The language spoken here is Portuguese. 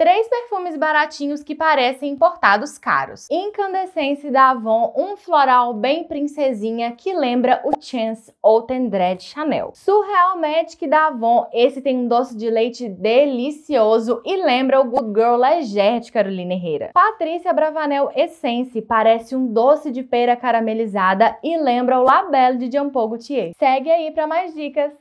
Três perfumes baratinhos que parecem importados caros. Incandescence da Avon, um floral bem princesinha que lembra o Chance ou Tendred Chanel. Surreal Magic da Avon, esse tem um doce de leite delicioso e lembra o Good Girl Leger de Carolina Herrera. Patrícia Bravanel Essence, parece um doce de pera caramelizada e lembra o Labelle de Jean Paul Gaultier. Segue aí para mais dicas.